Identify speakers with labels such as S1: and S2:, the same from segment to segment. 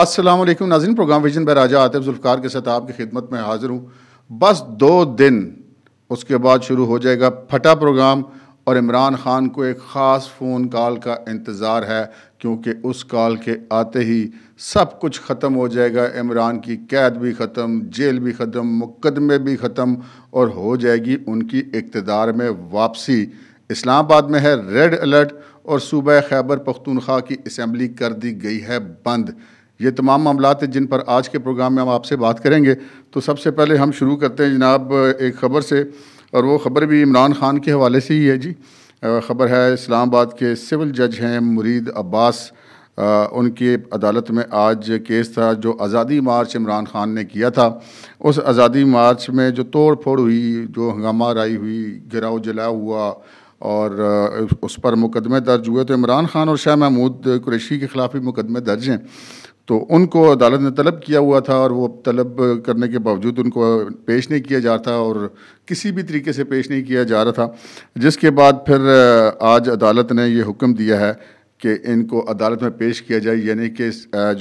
S1: अस्सलाम वालेकुम नाजिन programme vision में राजा आतिफ जुल्फ़ार के साथ आपकी खिदमत में हाजिर हूँ बस दो दिन उसके बाद शुरू हो जाएगा फटा प्रोग्राम और इमरान ख़ान को एक ख़ास फ़ोन कॉल का इंतज़ार है क्योंकि उस कॉल के आते ही सब कुछ ख़त्म हो जाएगा इमरान की कैद भी ख़त्म जेल भी ख़त्म मुकदमे भी ख़त्म और हो जाएगी उनकी इकतदार में वापसी इस्लामाबाद में है रेड अलर्ट और सूबह खैबर पख्तूनख्वा की असम्बली कर दी गई है बंद ये तमाम मामला हैं जिन पर आज के प्रोग्राम में हम आपसे बात करेंगे तो सबसे पहले हम शुरू करते हैं जनाब एक ख़बर से और वो ख़बर भी इमरान ख़ान के हवाले से ही है जी ख़बर है इस्लामाबाद के सिविल जज हैं मुरीद अब्बास आ, उनकी अदालत में आज केस था जो आज़ादी मार्च इमरान ख़ान ने किया था उस आज़ादी मार्च में जो तोड़ फोड़ हुई जो हंगामा रही हुई गिराव जला हुआ और उस पर मुकदमे दर्ज हुए तो इमरान ख़ान और शाह महमूद कुरैशी के ख़िलाफ़ भी मुकदमे दर्ज हैं तो उनको अदालत ने तलब किया हुआ था और वो तलब करने के बावजूद उनको पेश नहीं किया जा रहा था और किसी भी तरीके से पेश नहीं किया जा रहा था जिसके बाद फिर आज अदालत ने ये हुक्म दिया है कि इनको अदालत में पेश किया जाए यानी कि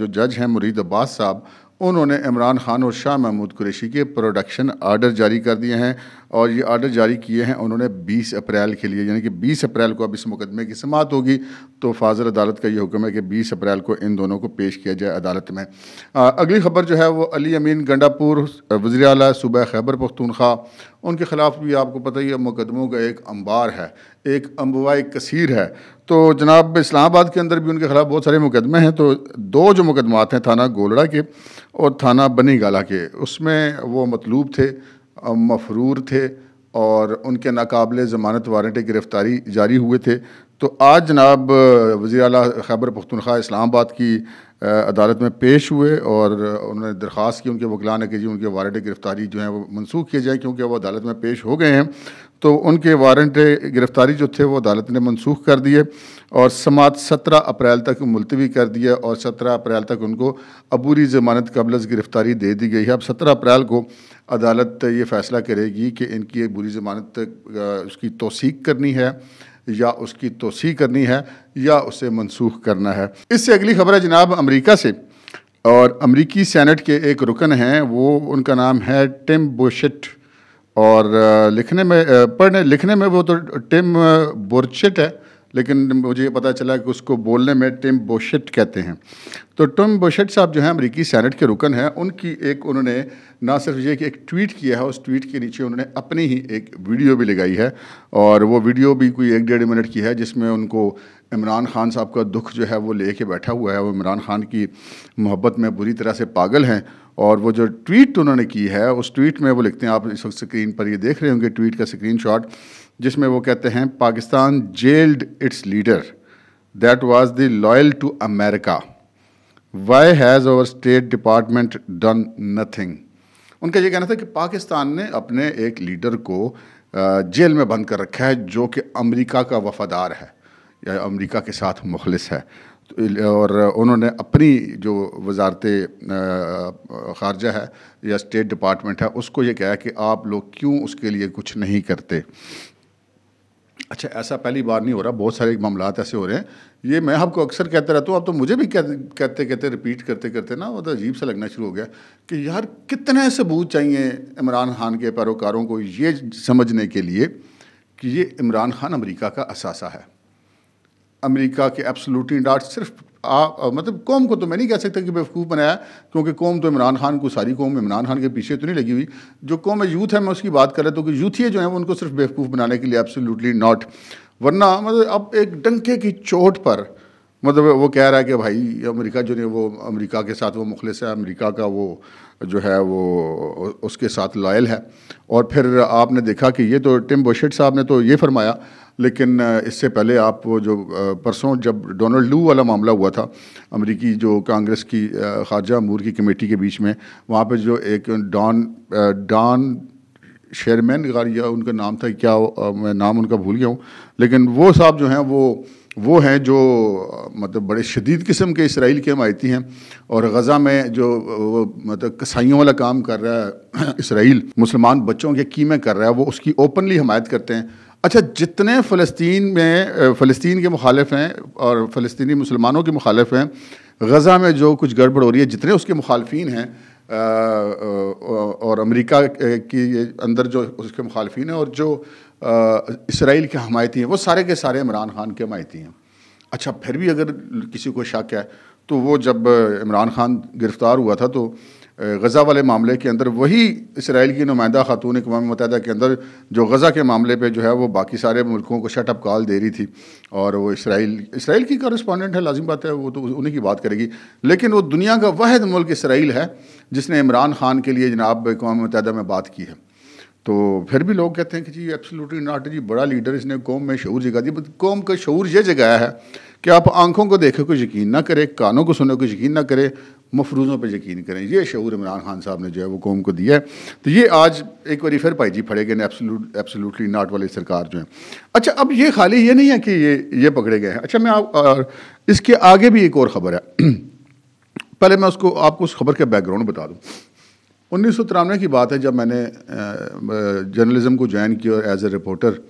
S1: जो जज हैं मुरीद अब्बास साहब उन्होंने इमरान खान और शाह महमूद कुरेशी के प्रोडक्शन आर्डर जारी कर दिए हैं और ये आर्डर जारी किए हैं उन्होंने 20 अप्रैल के लिए यानी कि 20 अप्रैल को अब इस मुकदमे की समात होगी तो फाजर अदालत का ये हुक्म है कि 20 अप्रैल को इन दोनों को पेश किया जाए अदालत में आ, अगली खबर जो है वो अली अमीन गंडापुर वजी अल सूबह खैबर पख्तूनख्वा उनके ख़िलाफ़ भी आपको पता ही है मुकदमों का एक अंबार है एक अम्बवाई कसीर है तो जनाब इस्लामाबाद के अंदर भी उनके ख़िलाफ़ बहुत सारे मुकदमे हैं तो दो जो मुकदमात हैं थाना गोलड़ा के और थाना बनी गाला के उसमें वो मतलूब थे मफरूर थे और उनके नाकबले ज़मानत वारंट गिरफ़्तारी जारी हुए थे तो आज जनाब वज़ी अल खैबर पख्तनख्वा इस्लामाबाद की अदालत में पेश हुए और उन्होंने दरख्वास्त की उनके वकला ने कि जी उनके वारंट गिरफ़्तारी जो है वो मनसूख किए जाएँ क्योंकि वो अदालत में पेश हो गए हैं तो उनके वारंट गिरफ़्तारी जो थे वो अदालत ने मनसूख कर दिए और समात सत्रह अप्रैल तक मुलतवी कर दिया और सत्रह अप्रैल तक उनको अबूरी ज़मानत कबलज गिरफ़्तारी दे दी गई है अब सत्रह अप्रैल को अदालत ये फ़ैसला करेगी कि इनकी बुरी ज़मानत उसकी तोसीक करनी है या उसकी तोसी करनी है या उसे मनसूख करना है इससे अगली खबर है जनाब अमेरिका से और अमेरिकी सैनट के एक रुकन हैं वो उनका नाम है टिम बोशट और लिखने में पढ़ने लिखने में वो तो टिम बोर्चिट है लेकिन मुझे ये पता चला कि उसको बोलने में टिम बोशिट कहते हैं तो टिम बोशिट साहब जो हैं अमरीकी सैनट के रुकन हैं उनकी एक उन्होंने ना सिर्फ ये कि एक ट्वीट किया है उस ट्वीट के नीचे उन्होंने अपनी ही एक वीडियो भी लगाई है और वो वीडियो भी कोई एक डेढ़ मिनट की है जिसमें उनको इमरान खान साहब का दुख जो है वो ले के बैठा हुआ है वो इमरान खान की मोहब्बत में बुरी तरह से पागल हैं और वो जो ट्वीट उन्होंने की है उस ट्वीट में वो लिखते हैं आप इस वक्त स्क्रीन पर ये देख रहे होंगे ट्वीट का स्क्रीन शॉट जिसमें वो कहते हैं Pakistan jailed its leader that was the loyal to America why has our state department done nothing उनका ये कहना था कि पाकिस्तान ने अपने एक लीडर को जेल में बंद कर रखा है जो कि अमरीका का वफादार है या अमरीका के साथ मुखलिस है और उन्होंने अपनी जो वजारत ख़ारजा है या स्टेट डिपार्टमेंट है उसको ये कहा कि आप लोग क्यों उसके लिए कुछ नहीं करते अच्छा ऐसा पहली बार नहीं हो रहा बहुत सारे मामला ऐसे हो रहे हैं ये मैं आपको अक्सर कहते रहता हूँ अब तो मुझे भी कहते कहते, रिपीट करते करते ना वो तो अजीब सा लगना शुरू हो गया कि यार कितने सबूत चाहिए इमरान खान के पैरोकारों को ये समझने के लिए कि ये इमरान खान अमरीका का असासा है अमेरिका के एब्सोल्युटली डाट सिर्फ आ, मतलब कौम को तो मैं नहीं कह सकता कि बेवकूफ़ बनाया क्योंकि कौम तो इमरान खान को सारी कौम इमरान खान के पीछे तो नहीं लगी हुई जो कौम यूथ है मैं उसकी बात कर रहा तो कि यूथिए जो है उनको सिर्फ बेवकूफ़ बनाने के लिए एब्सोल्युटली नॉट वरना मतलब अब एक डंके की चोट पर मतलब वो कह रहा है कि भाई अमेरिका जो नहीं वो अमेरिका के साथ वो मुखलिस है अमेरिका का वो जो है वो उसके साथ लॉयल है और फिर आपने देखा कि ये तो टिम बोशेट साहब ने तो ये फरमाया लेकिन इससे पहले आप वो जो परसों जब डोनाल्ड लू वाला मामला हुआ था अमेरिकी जो कांग्रेस की खारजा अमूर की कमेटी के बीच में वहाँ पर जो एक डॉन डॉन शेयरमैन या उनका नाम था क्या मैं नाम उनका भूल गया हूँ लेकिन वो साहब जो हैं वो वो हैं जो मतलब बड़े शदीद किस्म के इसराइल के हमायती हैं और गज़ा में जो वो मतलब कसाइयों वाला काम कर रहा है इसराइल मुसलमान बच्चों के कीमे कर रहा है वो उसकी ओपनली हमायत करते हैं अच्छा जितने फ़लस्तीन में फ़लस्तीन के मुखालफ हैं और फलस्तनी मुसलमानों के मुखालफ हैं गज़ा में जो कुछ गड़बड़ हो रही है जितने उसके मुखालफी हैं और अमेरिका की अंदर जो उसके मुखालफी हैं और जो इसराइल के हमायती हैं वो सारे के सारे इमरान खान के हमायती हैं अच्छा फिर भी अगर किसी को शक है तो वो जब इमरान खान गिरफ़्तार हुआ था तो गज़ा वाले मामले के अंदर वही इसराइल की नुमाइंदा खातून अकवा मतहदा के अंदर जो गज़ा के मामले पर जो है वो बाकी सारे मुल्कों को शटअप कॉल दे रही थी और वो इसराइल इसराइल की कॉरस्पॉन्डेंट है लाजिम बात है वो तो उन्हीं की बात करेगी लेकिन वो दुनिया का वाद मुल्क इसराइल है जिसने इमरान खान के लिए जनाब अकवा मतहदा में बात की है तो फिर भी लोग कहते हैं कि जी एब्सोल्युटली नॉट जी बड़ा लीडर इसने कौम में शूर जगा दी कौम का शूर यह जगाया है कि आप आंखों को देखे को यकीन ना करें कानों को सुने को यकीन ना करें मफरूज़ों पर यकीन करें ये शूर इमरान खान साहब ने जो है वो कौम को दिया है तो ये आज एक बार फिर भाई जी फड़े गए एब्सोलूट एब्सोलूटली नाट वाली सरकार जो है अच्छा अब ये खाली ये नहीं है कि ये ये पकड़े गए हैं अच्छा मैं आप इसके आगे भी एक और ख़बर है पहले मैं उसको आपको उस खबर के बैकग्राउंड बता दूँ उन्नीस सौ तिरानवे की बात है जब मैंने जर्नलिज़म को ज्वाइन किया और एज़ ए रिपोर्टर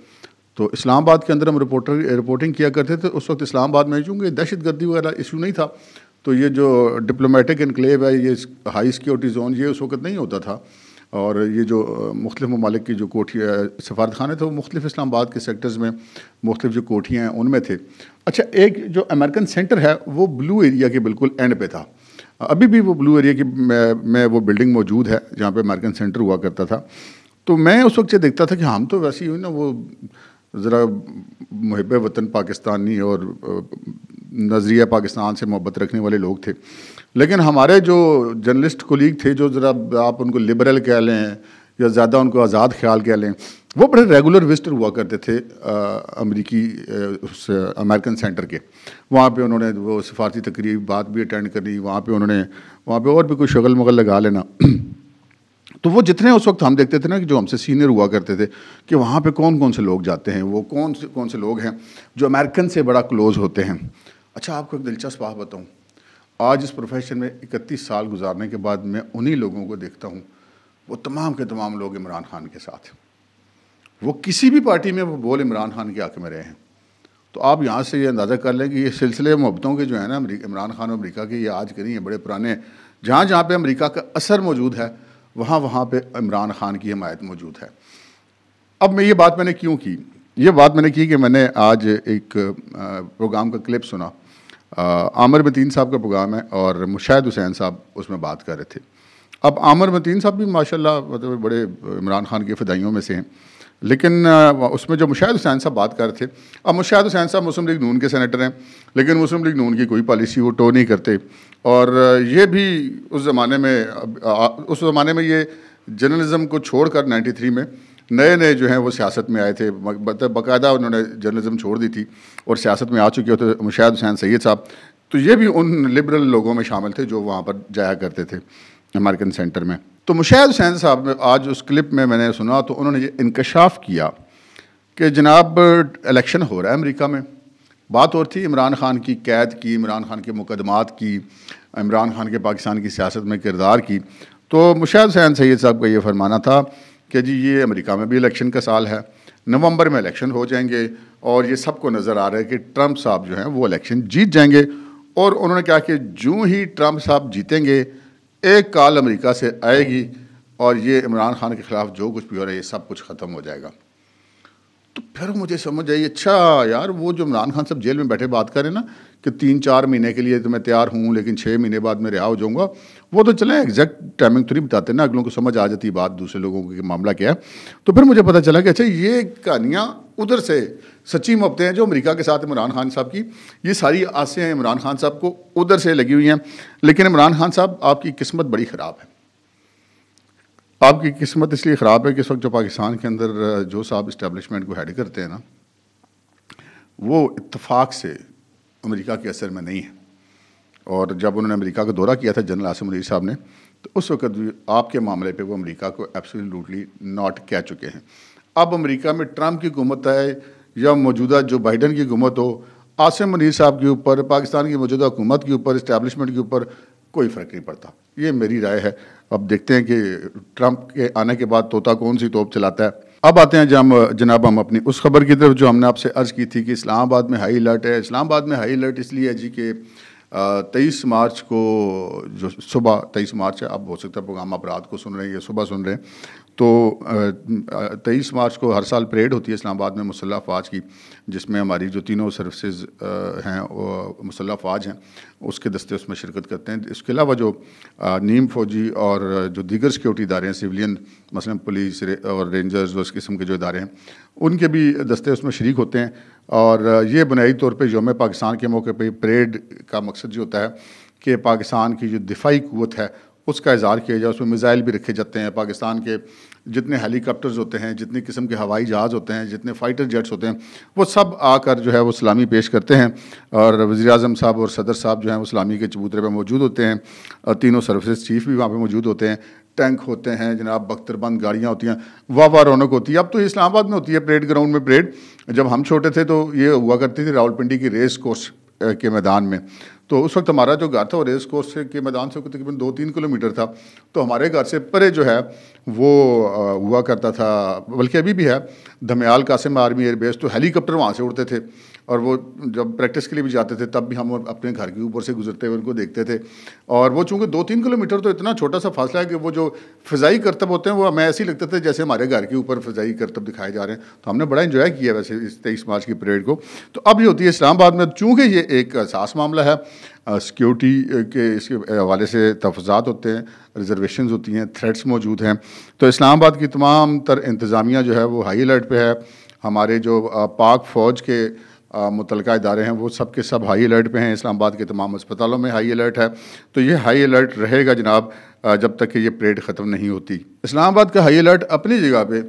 S1: तो इस्लामाबाद के अंदर हम रिपोर्टर रिपोर्टिंग किया करते थे तो उस वक्त इस्लामाबाद में चूँकि दहशत गर्दी वगैरह इशू नहीं था तो ये जो डिप्लोमेटिक इनकलेव है ये हाई सिक्योरिटी जोन ये उस वक्त नहीं होता था और ये जो मुख्तु ममालिक की जो कोठियाँ सफारत खाने थे तो वो मुख्तफ इस्लामाबाद के सेक्टर्स में मुख्तफ जो कोठियाँ हैं उनमें थे अच्छा एक जो अमेरिकन सेंटर है वो ब्लू एरिया के बिल्कुल एंड पे था अभी भी वो ब्लू एरिया की में, मैं वो बिल्डिंग मौजूद है जहाँ पे अमेरिकन सेंटर हुआ करता था तो मैं उस वक्त ये देखता था कि हाँ, हम तो वैसे ही ना वो ज़रा महब वतन पाकिस्तानी और नज़रिया पाकिस्तान से मोहब्बत रखने वाले लोग थे लेकिन हमारे जो जर्नलिस्ट कोलीग थे जो ज़रा आप उनको लिबरल कह लें या ज़्यादा उनको आज़ाद ख्याल कह लें वो बड़े रेगुलर विजिटर हुआ करते थे अमरीकी उस अमेरिकन सेंटर के वहाँ पे उन्होंने वो सफारती तकरीब बात भी अटेंड करी वहाँ पे उन्होंने वहाँ पे और भी कोई शगल मगल लगा लेना तो वो जितने उस वक्त हम देखते थे ना कि जो हमसे सीनियर हुआ करते थे कि वहाँ पे कौन कौन से लोग जाते हैं वो कौन से कौन से लोग हैं जो अमेरिकन से बड़ा क्लोज होते हैं अच्छा आपको एक दिलचस्प बात बताऊँ आज इस प्रोफेशन में इकतीस साल गुजारने के बाद मैं उन्हीं लोगों को देखता हूँ वो तमाम के तमाम लोग इमरान खान के साथ वो किसी भी पार्टी में वो बोल इमरान खान के हक में रहे हैं तो आप यहाँ से ये अंदाज़ा कर लें कि ये सिलसिले मोहब्बतों के जो है ना इमरान खान और अमरीका के ये आज के नहीं है बड़े पुराने जहाँ जहाँ पे अमरीका का असर मौजूद है वहाँ वहाँ पर इमरान ख़ान की हमायत मौजूद है अब मैं ये बात मैंने क्यों की ये बात मैंने की कि मैंने आज एक प्रोग्राम का क्लिप सुना आमिर मतीन साहब का प्रोग्राम है और मुशाहिद हुसैन साहब उसमें बात कर रहे थे अब आमिर मतीन साहब भी माशाल्लाह मतलब बड़े इमरान ख़ान के फ़दाइयों में से हैं लेकिन उसमें जो मुशाह हुसैन साहब बात कर रहे थे अब मुशाह हुसैन साहब मुस्लिम लीग नून के सेनेटर हैं लेकिन मुस्लिम लीग नून की कोई पॉलिसी वो टो नहीं करते और ये भी उस ज़माने में उस ज़माने में ये जर्नलिज़म को छोड़कर 93 में नए नए जो हैं वो सियासत में आए थे बाकायदा उन्होंने जर्नलिज़म छोड़ दी थी और सियासत में आ चुके होते मुशाह हुसैन सैद साहब तो ये भी उन लिबरल लोगों में शामिल थे जो वहाँ पर जाया करते थे अमेरिकन सेंटर में तो मुशाह हुसैन साहब में आज उस क्लिप में मैंने सुना तो उन्होंने ये इनकशाफ किया कि जनाब इलेक्शन हो रहा है अमेरिका में बात और थी इमरान खान की कैद की इमरान खान के मुकदमात की इमरान खान के पाकिस्तान की सियासत में किरदार की तो मुशाह हुसैन सैद साहब का ये फरमाना था कि जी ये अमेरिका में भी इलेक्शन का साल है नवंबर में इलेक्शन हो जाएंगे और ये सबको नज़र आ रहा है कि ट्रंप साहब जो हैं वो इलेक्शन जीत जाएंगे और उन्होंने कहा कि जूँ ही ट्रंप साहब जीतेंगे एक काल अमेरिका से आएगी और ये इमरान खान के ख़िलाफ़ जो कुछ भी हो रहा है ये सब कुछ ख़त्म हो जाएगा तो फिर मुझे समझ आई अच्छा यार वो जो इमरान खान सब जेल में बैठे बात करें ना कि तीन चार महीने के लिए तो मैं तैयार हूँ लेकिन छः महीने बाद मैं रिहा हो जाऊँगा वो तो चलें एग्जैक्ट टाइमिंग थोड़ी बताते ना अगलों को समझ आ जाती बात दूसरे लोगों के मामला क्या है तो फिर मुझे पता चला कि अच्छा ये कहानियाँ उधर से सच्ची मुफ्ते हैं जो अमेरिका के साथ इमरान खान साहब की ये सारी आसें इमरान खान साहब को उधर से लगी हुई हैं लेकिन इमरान खान साहब आपकी किस्मत बड़ी ख़राब है आपकी किस्मत इसलिए ख़राब है कि इस वक्त जो पाकिस्तान के अंदर जो साहब इस्टेबलिशमेंट को हेड करते हैं ना वो इतफाक़ से अमेरिका के असर में नहीं है और जब उन्होंने अमेरिका का दौरा किया था जनरल आसिम अली साहब ने तो उस वक्त आपके मामले पे वो अमेरिका को एब्सोल्युटली नॉट कह चुके हैं अब अमेरिका में ट्रंप की हुकूमत है या मौजूदा जो बाइडन की हुकूमत हो आसिम मनीर साहब के ऊपर पाकिस्तान की मौजूदा हुकूमत के ऊपर इस्टेबलिशमेंट के ऊपर कोई फ़र्क नहीं पड़ता ये मेरी राय है अब देखते हैं कि ट्रंप के आने के बाद तोता कौन सी तोप चलाता है अब आते हैं जब जनाब हम अपनी उस खबर की तरफ जो हमने आपसे अर्ज़ की थी कि इस्लामाबाद में हाई अलर्ट है इस्लामाबाद में हाई अलर्ट इसलिए है जी के तेईस मार्च को जो सुबह तेईस मार्च है अब हो सकता है प्रोग्राम आप रात को सुन रहे हैं या सुबह सुन रहे हैं तो तेईस मार्च को हर साल परेड होती है इस्लामाबाद में मुसल्ह अफवाज की जिसमें हमारी जो तीनों सर्विसेज हैं मुसल्ह अफवाज हैं उसके दस्ते उसमें शिरकत करते हैं इसके अलावा जो नीम फौजी और जो दीगर सिक्योरिटी इदारे हैं सिविलियन मसलन पुलिस और रेंजर्स और इस किस्म के जो इदारे हैं उनके भी दस्ते उसमें शर्क होते हैं और ये बुनियादी तौर पर योम पाकिस्तान के मौके पर परेड का मकसद जो होता है कि पाकिस्तान की जो दिफाई क़वत है उसका इजहार किया जाए उसमें मिज़ाइल भी रखे जाते हैं पाकिस्तान के जितने हेलीकॉप्टर्स होते हैं जितने किस्म के हवाई जहाज़ होते हैं जितने फ़ाइटर जेट्स होते हैं वो सब आकर जो है वो सलामी पेश करते हैं और वज़ी अजम साहब और सदर साहब जो हैं वो सलामी के चबूतरे पर मौजूद होते हैं और तीनों सर्विस चीफ भी वहाँ पर मौजूद होते हैं टैंक होते हैं जनाब बख्तरबंद गाड़ियाँ होती हैं वाह वाह रौनक होती है अब तो इस्लामाबाद में होती है परेड ग्राउंड में परेड जब हम छोटे थे तो ये हुआ करती थी रावलपिंडी की रेस कोर्स के मैदान में तो उस वक्त हमारा जो घर था वो रेस कोर्स के मैदान से तकरीबन दो तीन किलोमीटर था तो हमारे घर से परे जो है वो हुआ करता था बल्कि अभी भी है धमयाल कासिम आर्मी एयरबेस तो हेलीकॉप्टर वहाँ से उड़ते थे और वो जब प्रैक्टिस के लिए भी जाते थे तब भी हम अपने घर के ऊपर से गुजरते हुए उनको देखते थे और वो चूँकि दो तीन किलोमीटर तो इतना छोटा सा फासला है कि वो जो फ़जाई करतब होते हैं वो हमें ऐसे ही लगते थे जैसे हमारे घर के ऊपर फ़जाई करतब दिखाए जा रहे हैं तो हमने बड़ा इन्जॉय किया वैसे इस तेईस मार्च की परेड को तो अब ये होती है इस्लामाबाद में चूँकि ये एक सास मामला है सिक्योरिटी के इसके हवाले से तफजात होते हैं रिजर्वेशन होती हैं थ्रेट्स मौजूद हैं तो इस्लामाबाद की तमाम तर इंतज़ामिया जो है वो हाई अलर्ट पर है हमारे जो पाक फ़ौज के मुतल इदारे हैं वो सब के सब हाई अलर्ट पे हैं इस्लामाबाद के तमाम अस्पतालों में हाई अलर्ट है तो ये हाई अलर्ट रहेगा जनाब जब तक कि ये परेड ख़त्म नहीं होती इस्लामाबाद का हाई अलर्ट अपनी जगह पे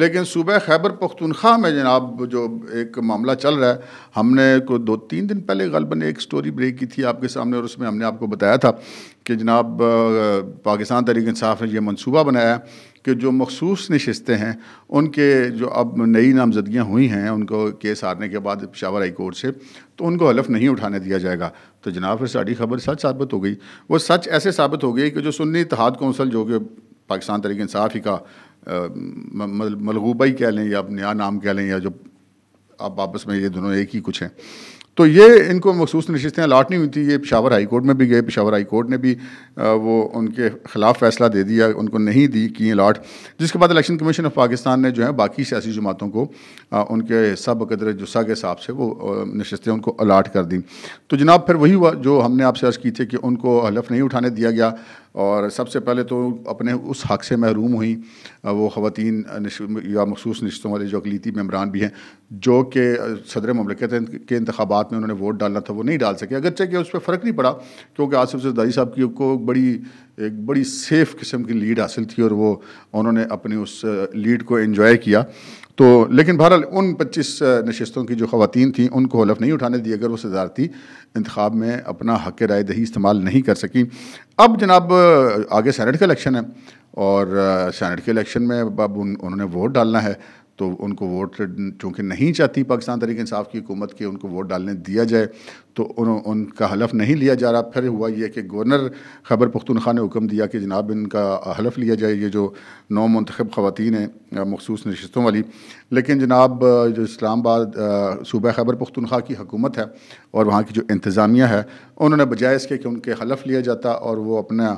S1: लेकिन सूबह खैबर पख्तनख्वा में जनाब जो एक मामला चल रहा है हमने को दो तीन दिन पहले गलबन एक स्टोरी ब्रेक की थी आपके सामने और उसमें हमने आपको बताया था कि जनाब पाकिस्तान तहरीक इंसाफ ने यह मनसूबा बनाया कि जो मखसूस नशस्तें हैं उनके जो अब नई नामजदगियाँ हुई हैं उनको केस हारने के बाद पिशावर हाई कोर्ट से तो उनको हलफ नहीं उठाने दिया जाएगा तो जनाब फिर साड़ी खबर सच साबित हो गई वो सच ऐसे साबित हो गई कि जो सुन्नी इतिहाद कौंसल जो कि पाकिस्तान तरीक इंसाफ ही का मलगूबा ही कह लें या नया नाम कह लें या जो आप आपस में ये दोनों एक ही कुछ हैं तो ये इनको मखसूस नशस्तें अलाट नहीं हुई थी ये पिशावर हाई कोर्ट में भी गए पिशावर हाई कोर्ट ने भी वो उनके ख़िलाफ़ फैसला दे दिया उनको नहीं दी की अलाट जिसके बाद इलेक्शन कमीशन ऑफ पाकिस्तान ने जो है बाकी सियासी जमातों को उनके हिस्सा बकदर जुस्सा के हिसाब से वो नशस्तें उनको अलाट कर दी तो जनाब फिर वही हुआ जो हमने आपसे अर्ज़ की थी कि उनको हलफ नहीं उठाने दिया गया और सबसे पहले तो अपने उस हक़ से महरूम हुई वो ख़वान या मखसूस नशतों वाले जो अकलीती मम्बरान भी हैं जो कि सदर ममलिकत के इंतबात में उन्होंने वोट डालना था वो नहीं डाल सके अगरचे कि उस पर फ़र्क नहीं पड़ा क्योंकि आसिफ सदारी साहब की को बड़ी एक बड़ी सेफ़ किस्म की लीड हासिल थी और वो उन्होंने अपनी उस लीड को इन्जॉय किया तो लेकिन बहरहाल उन 25 नशस्तों की जो खातन थी उनको हलफ नहीं उठाने दी अगर वो सदारती इंतब में अपना हक राय दही इस्तेमाल नहीं कर सकें अब जनाब आगे सैनट का इलेक्शन है और सैनट के इलेक्शन में अब उन, उन्होंने वोट डालना है तो उनको वोट चूँकि नहीं चाहती पाकिस्तान तरीक इंसाफ की हुकूमत के उनको वोट डालने दिया जाए तो उन, उनका हलफ नहीं लिया जा रहा फिर हुआ यह कि गवर्नर खबर पख्तनख्वा ने हुक्म दिया कि जनाब इनका हलफ लिया जाए ये जो नौ मंतखब खुतिन हैं मखसूस नशस्तों वाली लेकिन जनाब जो इस्लामाबाद सूबह खबर पख्तनख्वा की हकूमत है और वहाँ की जो इंतज़ामिया है उन्होंने बजाय इसके कि उनके हलफ लिया जाता और वो अपना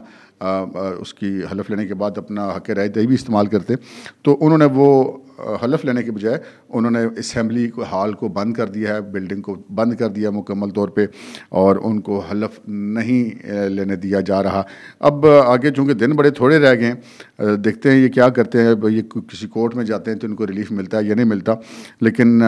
S1: आ, आ, उसकी हलफ लेने के बाद अपना हक रायदही भी इस्तेमाल करते तो उन्होंने वो हलफ लेने के बजाय उन्होंने इसम्बली को हाल को बंद कर दिया है बिल्डिंग को बंद कर दिया मुकम्मल तौर पे और उनको हलफ नहीं लेने दिया जा रहा अब आगे चूँकि दिन बड़े थोड़े रह गए देखते हैं ये क्या करते हैं ये किसी कोर्ट में जाते हैं तो उनको रिलीफ मिलता है या नहीं मिलता लेकिन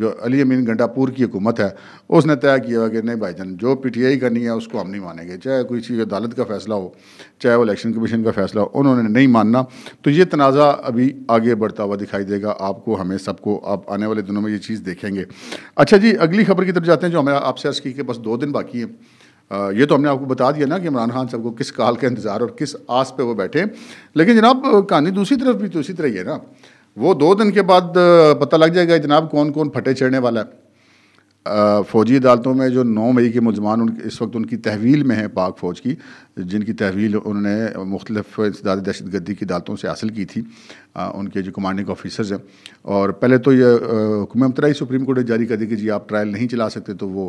S1: जो अली अमीन गंडापुर की हुकूमत है उसने तय किया कि नहीं भाई जान जो पी टी आई करनी है उसको हम नहीं मानेंगे चाहे कोई चीज अदालत का फ़ैसला हो चाहे वो इलेक्शन कमीशन का फ़ैसला हो उन्होंने नहीं मानना तो ये तनाज़ा अभी आगे बढ़ता हुआ दिखाई दिखाई देगा आपको हमें सबको आप आने वाले दिनों में ये चीज़ देखेंगे अच्छा जी अगली खबर की तरफ जाते हैं जो हमें आपसे अर्ज़ की कि बस दो दिन बाकी हैं ये तो हमने आपको बता दिया ना कि इमरान खान साहब को किस काल का इंतज़ार और किस आस पे वो बैठे लेकिन जनाब कहानी दूसरी तरफ भी तो इसी तरह ही है ना वो दो दिन के बाद पता लग जाएगा जनाब कौन कौन फटे चढ़ने वाला है फ़ौजी अदालतों में जो नौ मई के मुलजमान उन इस वक्त उनकी तहवील में हैं पाक फ़ौज की जिनकी तहवील उन्होंने मुख्तलिफ दहशत गर्दी की अदालतों से हासिल की थी आ, उनके जो कमांडिंग ऑफिसर्स हैं और पहले तो ये हुक्म अमतराई सुप्रीम कोर्ट ने जारी कर दी कि जी आप ट्रायल नहीं चला सकते तो वो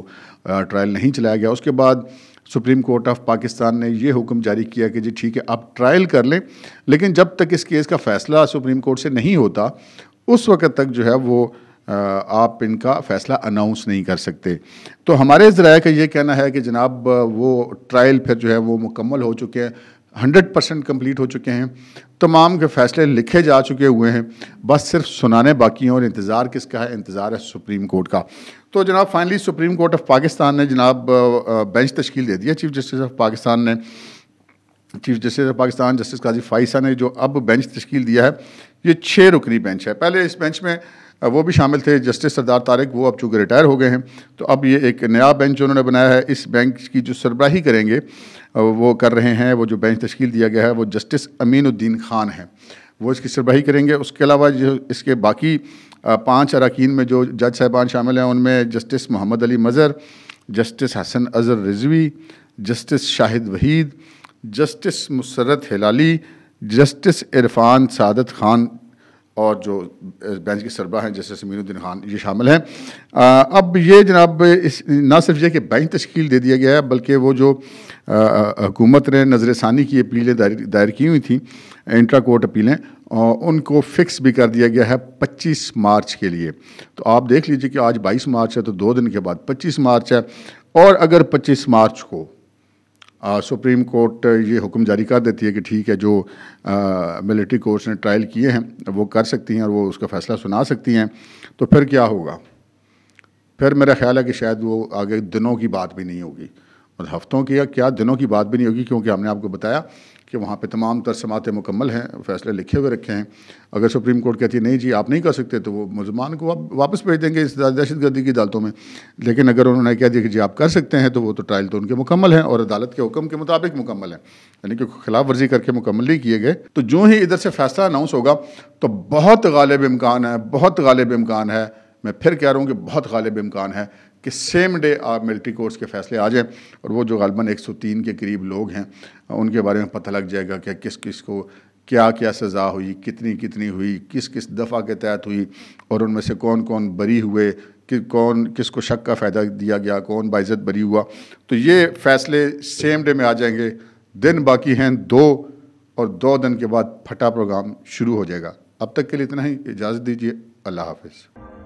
S1: आ, ट्रायल नहीं चलाया गया उसके बाद सुप्रीम कोर्ट ऑफ पाकिस्तान ने यह हुक्म जारी किया कि जी ठीक है आप ट्रायल कर लें लेकिन जब तक इस केस का फ़ैसला सुप्रीम कोर्ट से नहीं होता उस वक्त तक जो है वो आप इनका फ़ैसला अनाउंस नहीं कर सकते तो हमारे ज़रा का ये कहना है कि जनाब वो ट्रायल फिर जो है वो मुकम्मल हो चुके हैं हंड्रेड परसेंट कम्प्लीट हो चुके हैं तमाम के फ़ैसले लिखे जा चुके हुए हैं बस सिर्फ सुनाने बाकी हैं और इंतज़ार किसका है इंतज़ार है सुप्रीम कोर्ट का तो जनाब finally supreme court of Pakistan ने जनाब बेंच तश्कील दे दिया चीफ जस्टिस ऑफ पाकिस्तान ने chief justice of Pakistan justice Qazi Faez ने जो अब बेंच तश्कील दिया है ये छः रुकनी बेंच है पहले इस बेंच में वो भी शामिल थे जस्टिस सरदार तारिक वो अब चूँकि रिटायर हो गए हैं तो अब ये एक नया बेंच उन्होंने बनाया है इस बेंच की जो सरबराही करेंगे वो कर रहे हैं वो जो बेंच तश्ल दिया गया है वो जस्टिस अमीनुद्दीन खान हैं वो इसकी सरबराही करेंगे उसके अलावा जो इसके बाकी पाँच अरकान में जो जज साहबान शामिल हैं उनमें justice Muhammad Ali Mazhar justice Hasan Azhar Rizvi justice Shahid Waheed justice Musarrat Hilali justice Irfan Saadat Khan और जो बेंच के सरबा हैं जस्टिस मीनुद्दीन खान ये शामिल हैं अब ये जनाब इस ना सिर्फ ये कि बेंच तश्कील दे दिया गया है बल्कि वो जो हुकूमत ने नजर षानी की अपीलें दायर, दायर की हुई थी इंट्रा कोर्ट अपीलें उनको फिक्स भी कर दिया गया है 25 मार्च के लिए तो आप देख लीजिए कि आज 22 मार्च है तो दो दिन के बाद 25 मार्च है और अगर 25 मार्च को सुप्रीम कोर्ट ये हुक्म जारी कर देती है कि ठीक है जो मिलिट्री कोर्ट्स ने ट्रायल किए हैं वो कर सकती हैं और वो उसका फ़ैसला सुना सकती हैं तो फिर क्या होगा फिर मेरा ख्याल है कि शायद वो आगे दिनों की बात भी नहीं होगी और हफ्तों की या क्या दिनों की बात भी नहीं होगी क्योंकि हमने आपको बताया कि वहाँ पे तमाम तर समातें मुकम्मल हैं फैसले लिखे हुए रखे हैं अगर सुप्रीम कोर्ट कहती है नहीं जी आप नहीं कर सकते तो वो मुलमान को आप वापस भेज देंगे इस दहशत गर्दी की अदालतों में लेकिन अगर उन्होंने कह दिया कि जी आप कर सकते हैं तो वो तो ट्रायल तो उनके मुकम्मल हैं और अदालत के हुक्म के मुताबिक मुकम्मल हैं यानी कि खिलाफ वर्जी करके मुकम्मल ही किए गए तो जो ही इधर से फैसला अनाउंस होगा तो बहुत गालिब इम्कान है बहुत गालिब इम्कान है मैं फिर कह रहा हूँ कि बहुत गालिब इम्कान है कि सेम डे आप मिलिट्री कोर्स के फैसले आ जाएँ और वो जो सौ तीन के करीब लोग हैं उनके बारे में पता लग जाएगा कि किस किस को क्या क्या सज़ा हुई कितनी कितनी हुई किस किस दफ़ा के तहत हुई और उनमें से कौन कौन बरी हुए कि कौन किस को शक का फ़ायदा दिया गया कौन बाइज़त बरी हुआ तो ये फ़ैसले सेम डे में आ जाएंगे दिन बाकी हैं दो और दो दिन के बाद फटा प्रोग्राम शुरू हो जाएगा अब तक के लिए इतना ही इजाज़त दीजिए अल्लाह हाफिज़